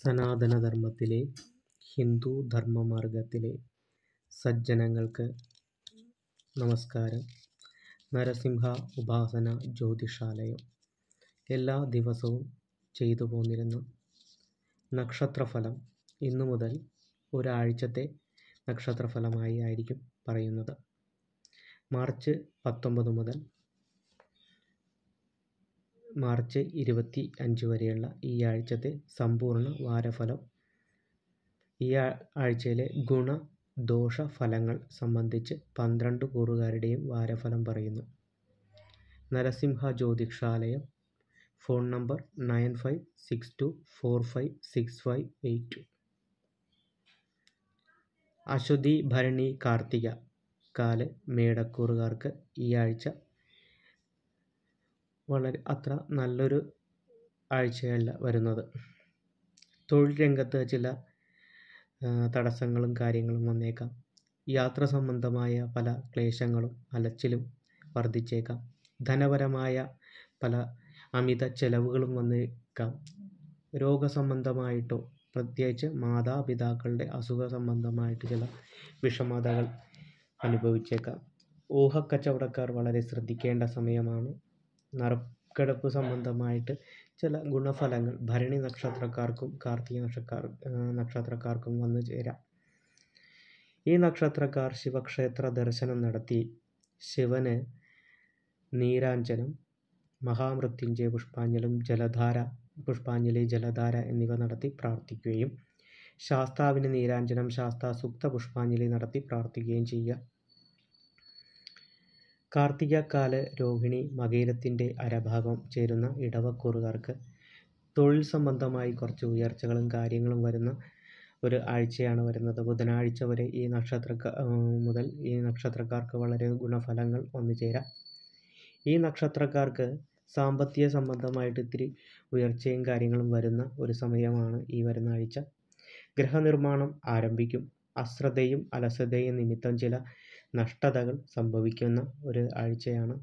സനാതനധർമ്മത്തിലെ ഹിന്ദു ധർമ്മമാർഗത്തിലെ സജ്ജനങ്ങൾക്ക് നമസ്കാരം നരസിംഹ ഉപാസന ജ്യോതിഷാലയം എല്ലാ ദിവസവും ചെയ്തു പോന്നിരുന്ന നക്ഷത്രഫലം ഇന്നു മുതൽ ഒരാഴ്ചത്തെ നക്ഷത്രഫലമായി ആയിരിക്കും പറയുന്നത് മാർച്ച് പത്തൊമ്പത് മുതൽ മാർച്ച് ഇരുപത്തി അഞ്ച് വരെയുള്ള ഈ ആഴ്ചത്തെ സമ്പൂർണ്ണ വാരഫലം ഈ ആഴ്ചയിലെ ഗുണ ദോഷ ഫലങ്ങൾ സംബന്ധിച്ച് പന്ത്രണ്ട് കൂറുകാരുടെയും വാരഫലം പറയുന്നു Narasimha Jyothishalayam phone number nine five six two four five six five eight two Ashwathi Bharani Karthika കാല് മേടക്കൂറുകാർക്ക് ഈ ആഴ്ച വളരെ അത്ര നല്ലൊരു ആഴ്ചയല്ല വരുന്നത് തൊഴിൽ രംഗത്ത് ചില തടസ്സങ്ങളും കാര്യങ്ങളും വന്നേക്കാം യാത്ര സംബന്ധമായ പല ക്ലേശങ്ങളും അലച്ചിലും വർദ്ധിച്ചേക്കാം ധനപരമായ പല അമിത ചെലവുകളും വന്നേക്കാം രോഗസംബന്ധമായിട്ടോ പ്രത്യേകിച്ച് മാതാപിതാക്കളുടെ അസുഖ സംബന്ധമായിട്ട് ചില വിഷമതകൾ അനുഭവിച്ചേക്കാം ഊഹക്കച്ചവടക്കാർ വളരെ ശ്രദ്ധിക്കേണ്ട സമയമാണ് നറുക്കെടുപ്പ് സംബന്ധമായിട്ട് ചില ഗുണഫലങ്ങൾ ഭരണി നക്ഷത്രക്കാർക്കും കാർത്തിക നക്ഷക്കാർ നക്ഷത്രക്കാർക്കും വന്നു ചേരാം ഈ നക്ഷത്രക്കാർ ശിവക്ഷേത്ര ദർശനം നടത്തി ശിവന് നീരാഞ്ജനം മഹാമൃത്യുഞ്ജയ പുഷ്പാഞ്ജലും ജലധാര പുഷ്പാഞ്ജലി ജലധാര എന്നിവ നടത്തി പ്രാർത്ഥിക്കുകയും ശാസ്താവിന് നീരാഞ്ജനം ശാസ്താ സുക്ത പുഷ്പാഞ്ജലി നടത്തി പ്രാർത്ഥിക്കുകയും ചെയ്യുക കാർത്തികക്കാല് രോഹിണി മകയിരത്തിൻ്റെ അരഭാഗം ചേരുന്ന ഇടവക്കൂറുകാർക്ക് തൊഴിൽ സംബന്ധമായി കുറച്ച് ഉയർച്ചകളും കാര്യങ്ങളും വരുന്ന ഒരു ആഴ്ചയാണ് വരുന്നത് ബുധനാഴ്ച വരെ ഈ നക്ഷത്രക്കാർ മുതൽ ഈ നക്ഷത്രക്കാർക്ക് വളരെ ഗുണഫലങ്ങൾ ചേരാം ഈ നക്ഷത്രക്കാർക്ക് സാമ്പത്തിക സംബന്ധമായിട്ട് ഇത്തിരി ഉയർച്ചയും കാര്യങ്ങളും വരുന്ന ഒരു സമയമാണ് ഈ വരുന്ന ആഴ്ച ഗൃഹനിർമ്മാണം ആരംഭിക്കും അശ്രദ്ധയും അലസതയും നിമിത്തം ചില നഷ്ടതകൾ സംഭവിക്കുന്ന ഒരു ആഴ്ചയാണ്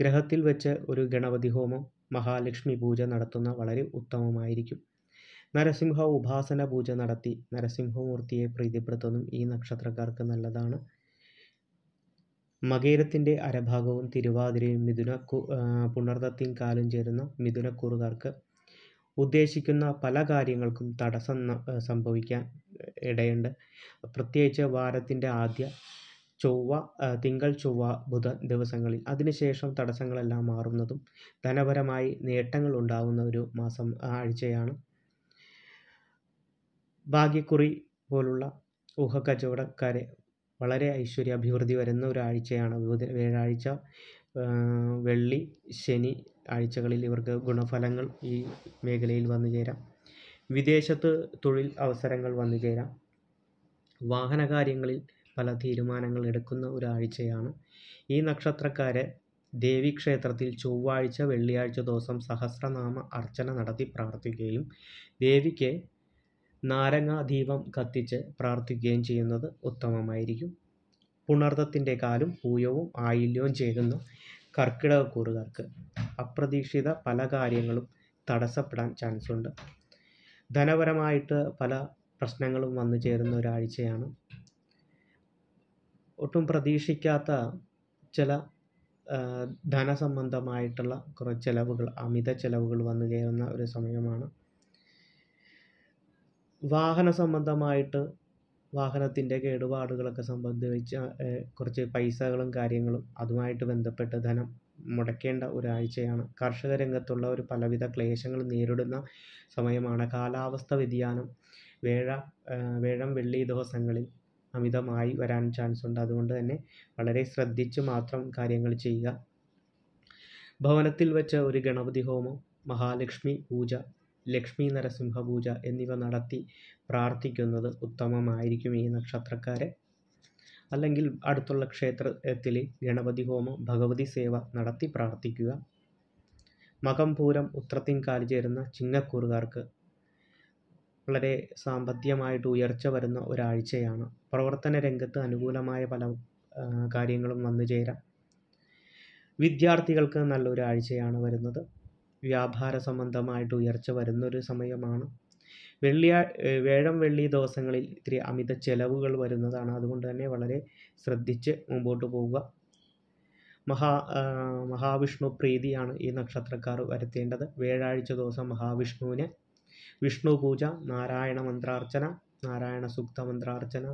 ഗ്രഹത്തിൽ വെച്ച് ഒരു ഗണപതി ഹോമം മഹാലക്ഷ്മി പൂജ നടത്തുന്ന വളരെ ഉത്തമമായിരിക്കും നരസിംഹ ഉപാസന പൂജ നടത്തി നരസിംഹമൂർത്തിയെ പ്രീതിപ്പെടുത്തുന്നതും ഈ നക്ഷത്രക്കാർക്ക് നല്ലതാണ് മകേരത്തിൻ്റെ അരഭാഗവും തിരുവാതിരയും മിഥുന പുണർദത്തിയും കാലും ചേരുന്ന മിഥുനക്കൂറുകാർക്ക് ഉദ്ദേശിക്കുന്ന പല കാര്യങ്ങൾക്കും തടസ്സം സംഭവിക്കാൻ ഇടയുണ്ട് പ്രത്യേകിച്ച് വാരത്തിൻ്റെ ആദ്യ ചൊവ്വ തിങ്കൾ ചൊവ്വ ബുധൻ ദിവസങ്ങളിൽ അതിനുശേഷം തടസ്സങ്ങളെല്ലാം മാറുന്നതും ധനപരമായി നേട്ടങ്ങൾ ഉണ്ടാകുന്ന ഒരു മാസം ആഴ്ചയാണ് ഭാഗ്യക്കുറി പോലുള്ള കച്ചവടക്കാരെ വളരെ ഐശ്വര്യ അഭിവൃദ്ധി വരുന്ന ഒരാഴ്ചയാണ് വ്യാഴാഴ്ച വെള്ളി ശനി ആഴ്ചകളിൽ ഇവർക്ക് ഗുണഫലങ്ങൾ ഈ മേഖലയിൽ വന്നു ചേരാം വിദേശത്ത് തൊഴിൽ അവസരങ്ങൾ വന്നു ചേരാം കാര്യങ്ങളിൽ പല തീരുമാനങ്ങൾ എടുക്കുന്ന ഒരാഴ്ചയാണ് ഈ നക്ഷത്രക്കാരെ ദേവീക്ഷേത്രത്തിൽ ചൊവ്വാഴ്ച വെള്ളിയാഴ്ച ദിവസം സഹസ്രനാമ അർച്ചന നടത്തി പ്രാർത്ഥിക്കുകയും ദേവിക്ക് നാരങ്ങാദീപം കത്തിച്ച് പ്രാർത്ഥിക്കുകയും ചെയ്യുന്നത് ഉത്തമമായിരിക്കും പുണർത്തത്തിൻ്റെ കാലും പൂയവും ആയില്യവും ചേരുന്ന കർക്കിടകക്കൂറുകാർക്ക് അപ്രതീക്ഷിത പല കാര്യങ്ങളും തടസ്സപ്പെടാൻ ചാൻസ് ഉണ്ട് ധനപരമായിട്ട് പല പ്രശ്നങ്ങളും വന്നു ചേരുന്ന ഒരാഴ്ചയാണ് ഒട്ടും പ്രതീക്ഷിക്കാത്ത ചില ധനസംബന്ധമായിട്ടുള്ള കുറേ ചിലവുകൾ അമിത ചിലവുകൾ വന്നു ചേരുന്ന ഒരു സമയമാണ് വാഹന സംബന്ധമായിട്ട് വാഹനത്തിൻ്റെ കേടുപാടുകളൊക്കെ സംബന്ധിച്ച് കുറച്ച് പൈസകളും കാര്യങ്ങളും അതുമായിട്ട് ബന്ധപ്പെട്ട് ധനം മുടക്കേണ്ട ഒരാഴ്ചയാണ് കാർഷിക ഒരു പലവിധ ക്ലേശങ്ങൾ നേരിടുന്ന സമയമാണ് കാലാവസ്ഥ വ്യതിയാനം വേഴ വേഴം വെള്ളി ദിവസങ്ങളിൽ അമിതമായി വരാൻ ചാൻസ് ഉണ്ട് അതുകൊണ്ട് തന്നെ വളരെ ശ്രദ്ധിച്ച് മാത്രം കാര്യങ്ങൾ ചെയ്യുക ഭവനത്തിൽ വെച്ച് ഒരു ഗണപതി ഹോമം മഹാലക്ഷ്മി പൂജ ലക്ഷ്മി നരസിംഹ പൂജ എന്നിവ നടത്തി പ്രാർത്ഥിക്കുന്നത് ഉത്തമമായിരിക്കും ഈ നക്ഷത്രക്കാരെ അല്ലെങ്കിൽ അടുത്തുള്ള ക്ഷേത്രത്തിൽ ഗണപതി ഹോമം ഭഗവതി സേവ നടത്തി പ്രാർത്ഥിക്കുക മകം പൂരം കാലി ചേരുന്ന ചിങ്ങക്കൂറുകാർക്ക് വളരെ സാമ്പത്തികമായിട്ട് ഉയർച്ച വരുന്ന ഒരാഴ്ചയാണ് പ്രവർത്തന രംഗത്ത് അനുകൂലമായ പല കാര്യങ്ങളും വന്നു ചേരാം വിദ്യാർത്ഥികൾക്ക് നല്ലൊരു ആഴ്ചയാണ് വരുന്നത് വ്യാപാര സംബന്ധമായിട്ട് ഉയർച്ച വരുന്നൊരു സമയമാണ് വെള്ളിയാ വേഴം വെള്ളി ദിവസങ്ങളിൽ ഇത്തിരി അമിത ചെലവുകൾ വരുന്നതാണ് അതുകൊണ്ട് തന്നെ വളരെ ശ്രദ്ധിച്ച് മുമ്പോട്ട് പോവുക മഹാ മഹാവിഷ്ണു പ്രീതിയാണ് ഈ നക്ഷത്രക്കാർ വരുത്തേണ്ടത് വ്യാഴാഴ്ച ദിവസം മഹാവിഷ്ണുവിനെ വിഷ്ണു പൂജ നാരായണ മന്ത്രാർച്ചന നാരായണ സൂക്ത മന്ത്രാർച്ചന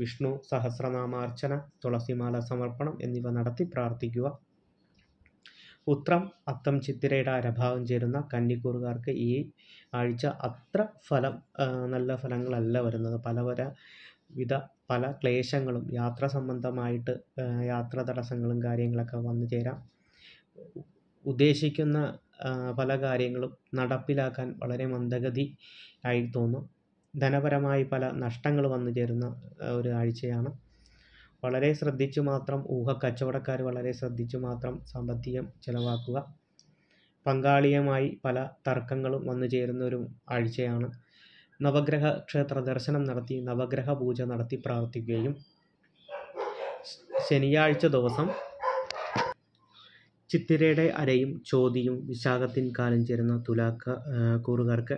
വിഷ്ണു സഹസ്രനാമാർച്ചന തുളസിമാല സമർപ്പണം എന്നിവ നടത്തി പ്രാർത്ഥിക്കുക ഉത്രം അത്തം ചിത്തിരയുടെ അരഭാഗം ചേരുന്ന കന്നിക്കൂറുകാർക്ക് ഈ ആഴ്ച അത്ര ഫലം നല്ല ഫലങ്ങളല്ല വരുന്നത് പല വിധ പല ക്ലേശങ്ങളും യാത്ര സംബന്ധമായിട്ട് യാത്ര തടസ്സങ്ങളും കാര്യങ്ങളൊക്കെ വന്നു ചേരാം ഉദ്ദേശിക്കുന്ന പല കാര്യങ്ങളും നടപ്പിലാക്കാൻ വളരെ മന്ദഗതി ആയി തോന്നും ധനപരമായി പല നഷ്ടങ്ങൾ വന്നു ചേരുന്ന ഒരു ആഴ്ചയാണ് വളരെ ശ്രദ്ധിച്ചു മാത്രം ഊഹ കച്ചവടക്കാര്‍ വളരെ ശ്രദ്ധിച്ചു മാത്രം സാമ്പത്തികം ചിലവാക്കുക പങ്കാളിയുമായി പല തർക്കങ്ങളും വന്നു ചേരുന്ന ഒരു ആഴ്ചയാണ് നവഗ്രഹ ക്ഷേത്ര ദർശനം നടത്തി നവഗ്രഹ പൂജ നടത്തി പ്രാർത്ഥിക്കുകയും ശനിയാഴ്ച ദിവസം ചിത്തിരയുടെ അരയും ചോതിയും കാലം ചേരുന്ന തുലാക്ക കൂറുകാർക്ക്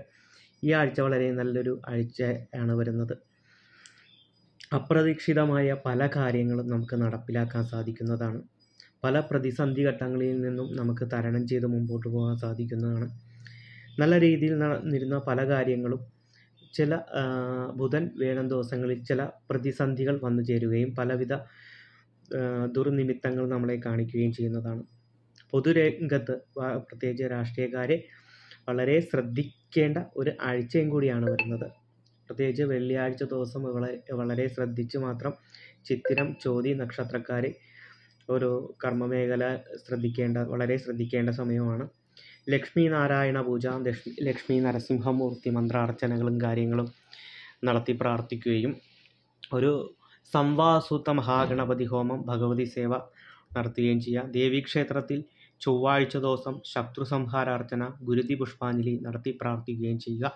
ഈ ആഴ്ച വളരെ നല്ലൊരു ആഴ്ചയാണ് വരുന്നത് അപ്രതീക്ഷിതമായ പല കാര്യങ്ങളും നമുക്ക് നടപ്പിലാക്കാൻ സാധിക്കുന്നതാണ് പല പ്രതിസന്ധി ഘട്ടങ്ങളിൽ നിന്നും നമുക്ക് തരണം ചെയ്ത് മുമ്പോട്ട് പോകാൻ സാധിക്കുന്നതാണ് നല്ല രീതിയിൽ നടന്നിരുന്ന പല കാര്യങ്ങളും ചില ബുധൻ വേണം ദിവസങ്ങളിൽ ചില പ്രതിസന്ധികൾ വന്നു ചേരുകയും പലവിധ ദുർനിമിത്തങ്ങൾ നമ്മളെ കാണിക്കുകയും ചെയ്യുന്നതാണ് പൊതുരംഗത്ത് പ്രത്യേകിച്ച് രാഷ്ട്രീയക്കാരെ വളരെ ശ്രദ്ധിക്കേണ്ട ഒരു ആഴ്ചയും കൂടിയാണ് വരുന്നത് പ്രത്യേകിച്ച് വെള്ളിയാഴ്ച ദിവസം വളരെ വളരെ ശ്രദ്ധിച്ച് മാത്രം ചിത്തിരം ചോതി നക്ഷത്രക്കാർ ഒരു കർമ്മമേഖല ശ്രദ്ധിക്കേണ്ട വളരെ ശ്രദ്ധിക്കേണ്ട സമയമാണ് ലക്ഷ്മി നാരായണ പൂജ ലക്ഷ്മി നരസിംഹമൂർത്തി മന്ത്രാർച്ചനകളും കാര്യങ്ങളും നടത്തി പ്രാർത്ഥിക്കുകയും ഒരു സംവാസൂത്ത മഹാഗണപതി ഹോമം ഭഗവതി സേവ നടത്തുകയും ചെയ്യുക ദേവീക്ഷേത്രത്തിൽ ചൊവ്വാഴ്ച ദിവസം ശത്രു സംഹാരാർച്ചന ഗുരുതി പുഷ്പാഞ്ജലി നടത്തി പ്രാർത്ഥിക്കുകയും ചെയ്യുക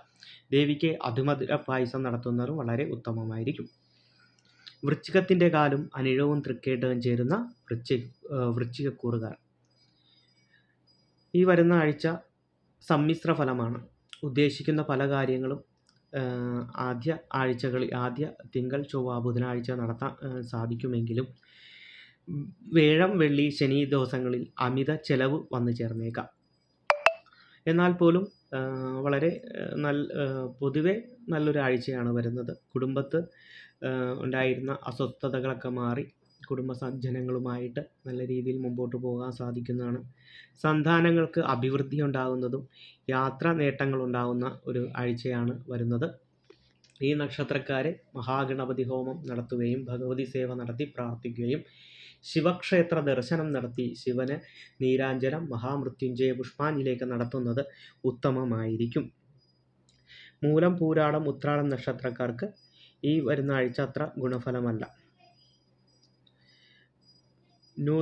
ദേവിക്ക് അതിമധുര പായസം നടത്തുന്നത് വളരെ ഉത്തമമായിരിക്കും വൃശ്ചികത്തിൻ്റെ കാലും അനിഴവും തൃക്കേട്ടവും ചേരുന്ന വൃശ്ചിക വൃശ്ചികക്കൂറുകാർ ഈ വരുന്ന ആഴ്ച സമ്മിശ്ര ഫലമാണ് ഉദ്ദേശിക്കുന്ന പല കാര്യങ്ങളും ആദ്യ ആഴ്ചകളിൽ ആദ്യ തിങ്കൾ ചൊവ്വ ബുധനാഴ്ച നടത്താൻ സാധിക്കുമെങ്കിലും വേഴം വെള്ളി ശനി ദിവസങ്ങളിൽ അമിത ചെലവ് വന്നു ചേർന്നേക്കാം എന്നാൽ പോലും വളരെ നല്ല പൊതുവെ നല്ലൊരു ആഴ്ചയാണ് വരുന്നത് കുടുംബത്ത് ഉണ്ടായിരുന്ന അസ്വസ്ഥതകളൊക്കെ മാറി കുടുംബസജ്ജനങ്ങളുമായിട്ട് നല്ല രീതിയിൽ മുമ്പോട്ട് പോകാൻ സാധിക്കുന്നതാണ് സന്താനങ്ങൾക്ക് അഭിവൃദ്ധി ഉണ്ടാകുന്നതും യാത്രാ നേട്ടങ്ങൾ ഉണ്ടാകുന്ന ഒരു ആഴ്ചയാണ് വരുന്നത് ഈ നക്ഷത്രക്കാരെ മഹാഗണപതി ഹോമം നടത്തുകയും ഭഗവതി സേവ നടത്തി പ്രാർത്ഥിക്കുകയും ശിവക്ഷേത്ര ദർശനം നടത്തി ശിവന് നീരാഞ്ജലം മഹാമൃത്യുഞ്ജയ പുഷ്പാഞ്ജലിയൊക്കെ നടത്തുന്നത് ഉത്തമമായിരിക്കും മൂലം പൂരാടം ഉത്രാടം നക്ഷത്രക്കാർക്ക് ഈ വരുന്ന ആഴ്ച അത്ര ഗുണഫലമല്ല നൂ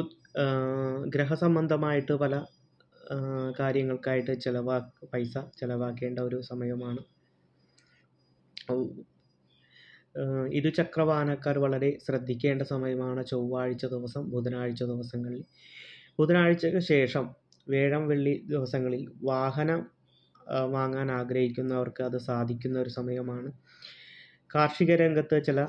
ഗ്രഹസംബന്ധമായിട്ട് പല കാര്യങ്ങൾക്കായിട്ട് ചിലവാ പൈസ ചിലവാക്കേണ്ട ഒരു സമയമാണ് ഇരുചക്രവാഹനക്കാർ വളരെ ശ്രദ്ധിക്കേണ്ട സമയമാണ് ചൊവ്വാഴ്ച ദിവസം ബുധനാഴ്ച ദിവസങ്ങളിൽ ബുധനാഴ്ചയ്ക്ക് ശേഷം വേഴം വെള്ളി ദിവസങ്ങളിൽ വാഹനം വാങ്ങാൻ ആഗ്രഹിക്കുന്നവർക്ക് അത് സാധിക്കുന്ന ഒരു സമയമാണ് കാർഷിക രംഗത്ത് ചില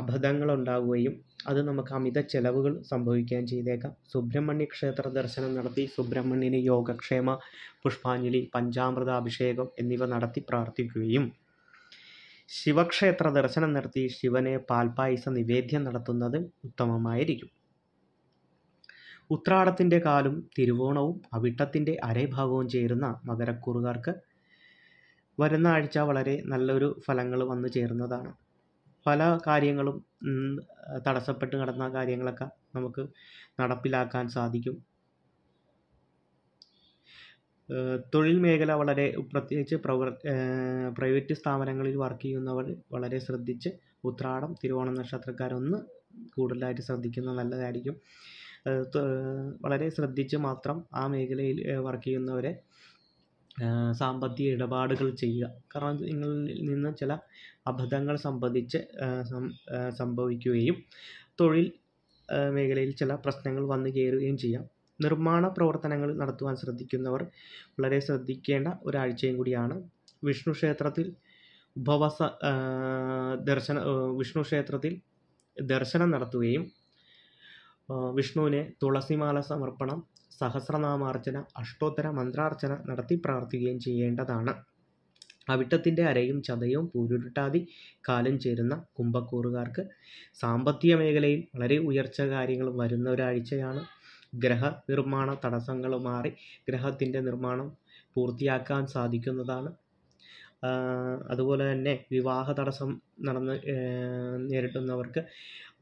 അബദ്ധങ്ങൾ ഉണ്ടാവുകയും അത് നമുക്ക് അമിത ചെലവുകൾ സംഭവിക്കാൻ ചെയ്തേക്കാം സുബ്രഹ്മണ്യ ക്ഷേത്ര ദർശനം നടത്തി സുബ്രഹ്മണ്യന് യോഗക്ഷേമ പുഷ്പാഞ്ജലി പഞ്ചാമൃത അഭിഷേകം എന്നിവ നടത്തി പ്രാർത്ഥിക്കുകയും ശിവക്ഷേത്ര ദർശനം നടത്തി ശിവനെ പാൽപായസ നിവേദ്യം നടത്തുന്നത് ഉത്തമമായിരിക്കും ഉത്രാടത്തിൻ്റെ കാലും തിരുവോണവും അവിട്ടത്തിൻ്റെ അരേഭാഗവും ചേരുന്ന മകരക്കൂറുകാർക്ക് വരുന്ന ആഴ്ച വളരെ നല്ലൊരു ഫലങ്ങൾ വന്നു ചേരുന്നതാണ് പല കാര്യങ്ങളും തടസ്സപ്പെട്ട് കിടന്ന കാര്യങ്ങളൊക്കെ നമുക്ക് നടപ്പിലാക്കാൻ സാധിക്കും തൊഴിൽ മേഖല വളരെ പ്രത്യേകിച്ച് പ്രൈവറ്റ് സ്ഥാപനങ്ങളിൽ വർക്ക് ചെയ്യുന്നവർ വളരെ ശ്രദ്ധിച്ച് ഉത്രാടം തിരുവോണം നക്ഷത്രക്കാരൊന്ന് കൂടുതലായിട്ട് ശ്രദ്ധിക്കുന്നത് നല്ലതായിരിക്കും വളരെ ശ്രദ്ധിച്ച് മാത്രം ആ മേഖലയിൽ വർക്ക് ചെയ്യുന്നവരെ സാമ്പത്തിക ഇടപാടുകൾ ചെയ്യുക കാരണം നിങ്ങളിൽ നിന്ന് ചില അബദ്ധങ്ങൾ സംബന്ധിച്ച് സംഭവിക്കുകയും തൊഴിൽ മേഖലയിൽ ചില പ്രശ്നങ്ങൾ വന്നു കയറുകയും ചെയ്യാം നിർമ്മാണ പ്രവർത്തനങ്ങൾ നടത്തുവാൻ ശ്രദ്ധിക്കുന്നവർ വളരെ ശ്രദ്ധിക്കേണ്ട ഒരാഴ്ചയും കൂടിയാണ് വിഷ്ണു ക്ഷേത്രത്തിൽ ഉപവസ ദർശന വിഷ്ണു ക്ഷേത്രത്തിൽ ദർശനം നടത്തുകയും വിഷ്ണുവിനെ തുളസിമാല സമർപ്പണം സഹസ്രനാമാർച്ചന അഷ്ടോത്തര മന്ത്രാർച്ചന നടത്തി പ്രാർത്ഥിക്കുകയും ചെയ്യേണ്ടതാണ് അവിട്ടത്തിൻ്റെ അരയും ചതയവും പൂരുരുട്ടാതി കാലം ചേരുന്ന കുംഭക്കൂറുകാർക്ക് സാമ്പത്തിക മേഖലയിൽ വളരെ ഉയർച്ച കാര്യങ്ങളും വരുന്ന ഒരാഴ്ചയാണ് ഗ്രഹ നിർമ്മാണ തടസ്സങ്ങൾ മാറി ഗ്രഹത്തിൻ്റെ നിർമ്മാണം പൂർത്തിയാക്കാൻ സാധിക്കുന്നതാണ് അതുപോലെ തന്നെ വിവാഹ തടസ്സം നടന്ന് നേരിടുന്നവർക്ക്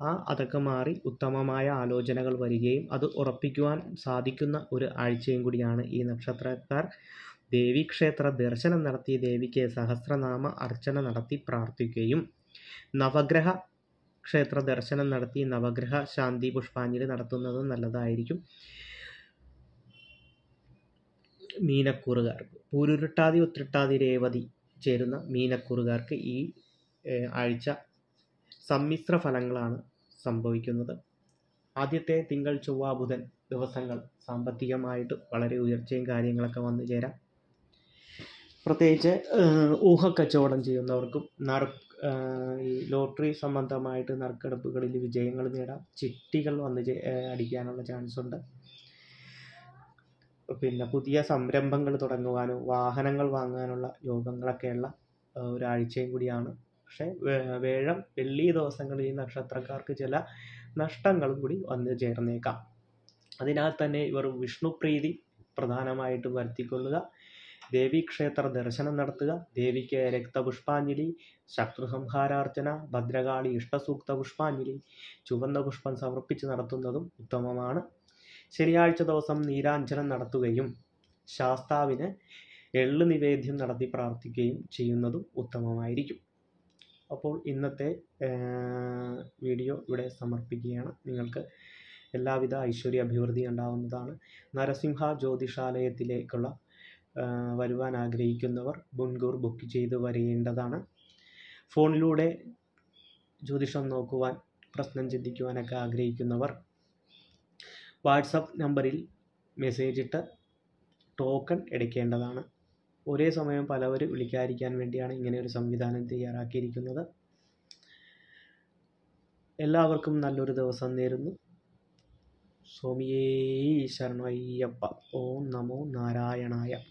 ആ അതൊക്കെ മാറി ഉത്തമമായ ആലോചനകൾ വരികയും അത് ഉറപ്പിക്കുവാൻ സാധിക്കുന്ന ഒരു ആഴ്ചയും കൂടിയാണ് ഈ നക്ഷത്രക്കാർ ദേവീക്ഷേത്ര ദർശനം നടത്തി ദേവിക്ക് സഹസ്രനാമ അർച്ചന നടത്തി പ്രാർത്ഥിക്കുകയും നവഗ്രഹ ക്ഷേത്ര ദർശനം നടത്തി നവഗ്രഹ ശാന്തി പുഷ്പാഞ്ജലി നടത്തുന്നത് നല്ലതായിരിക്കും മീനക്കൂറുകാർക്ക് പൂരുരുട്ടാതി ഉത്രട്ടാതി രേവതി ചേരുന്ന മീനക്കൂറുകാർക്ക് ഈ ആഴ്ച സമ്മിശ്ര ഫലങ്ങളാണ് സംഭവിക്കുന്നത് ആദ്യത്തെ തിങ്കൾ ചൊവ്വ ബുധൻ ദിവസങ്ങൾ സാമ്പത്തികമായിട്ട് വളരെ ഉയർച്ചയും കാര്യങ്ങളൊക്കെ വന്നു ചേരാം പ്രത്യേകിച്ച് ഊഹക്കച്ചവടം ചെയ്യുന്നവർക്കും ഈ ലോട്ടറി സംബന്ധമായിട്ട് നറുക്കെടുപ്പുകളിൽ വിജയങ്ങൾ നേടാം ചിട്ടികൾ വന്ന് അടിക്കാനുള്ള ചാൻസ് ഉണ്ട് പിന്നെ പുതിയ സംരംഭങ്ങൾ തുടങ്ങുവാനും വാഹനങ്ങൾ വാങ്ങാനുള്ള യോഗങ്ങളൊക്കെയുള്ള ഒരാഴ്ചയും കൂടിയാണ് പക്ഷേ വേഴം വെള്ളി ദിവസങ്ങളിൽ ഈ നക്ഷത്രക്കാർക്ക് ചില നഷ്ടങ്ങളും കൂടി വന്നു ചേർന്നേക്കാം അതിനാൽ തന്നെ ഇവർ പ്രീതി പ്രധാനമായിട്ടും വരുത്തിക്കൊള്ളുക ദേവീക്ഷേത്ര ദർശനം നടത്തുക ദേവിക്ക് രക്തപുഷ്പാഞ്ജലി ശത്രുസംഹാരാർച്ചന ഭദ്രകാളി ഇഷ്ടസൂക്ത പുഷ്പാഞ്ജലി ചുവന്ന പുഷ്പം സമർപ്പിച്ച് നടത്തുന്നതും ഉത്തമമാണ് ശനിയാഴ്ച ദിവസം നീരാഞ്ജനം നടത്തുകയും ശാസ്താവിന് എള്ള് നിവേദ്യം നടത്തി പ്രാർത്ഥിക്കുകയും ചെയ്യുന്നതും ഉത്തമമായിരിക്കും അപ്പോൾ ഇന്നത്തെ വീഡിയോ ഇവിടെ സമർപ്പിക്കുകയാണ് നിങ്ങൾക്ക് എല്ലാവിധ ഐശ്വര്യ അഭിവൃദ്ധി ഉണ്ടാവുന്നതാണ് നരസിംഹ ജ്യോതിഷാലയത്തിലേക്കുള്ള വരുവാൻ ആഗ്രഹിക്കുന്നവർ മുൻകൂർ ബുക്ക് ചെയ്ത് വരേണ്ടതാണ് ഫോണിലൂടെ ജ്യോതിഷം നോക്കുവാൻ പ്രശ്നം ചിന്തിക്കുവാനൊക്കെ ആഗ്രഹിക്കുന്നവർ വാട്സപ്പ് നമ്പറിൽ മെസ്സേജ് ഇട്ട് ടോക്കൺ എടുക്കേണ്ടതാണ് ഒരേ സമയം പലവരും വിളിക്കാതിരിക്കാൻ വേണ്ടിയാണ് ഇങ്ങനെ ഒരു സംവിധാനം തയ്യാറാക്കിയിരിക്കുന്നത് എല്ലാവർക്കും നല്ലൊരു ദിവസം നേരുന്നു സ്വാമിയേ ശരണയ്യപ്പ ഓം നമോ നാരായണായ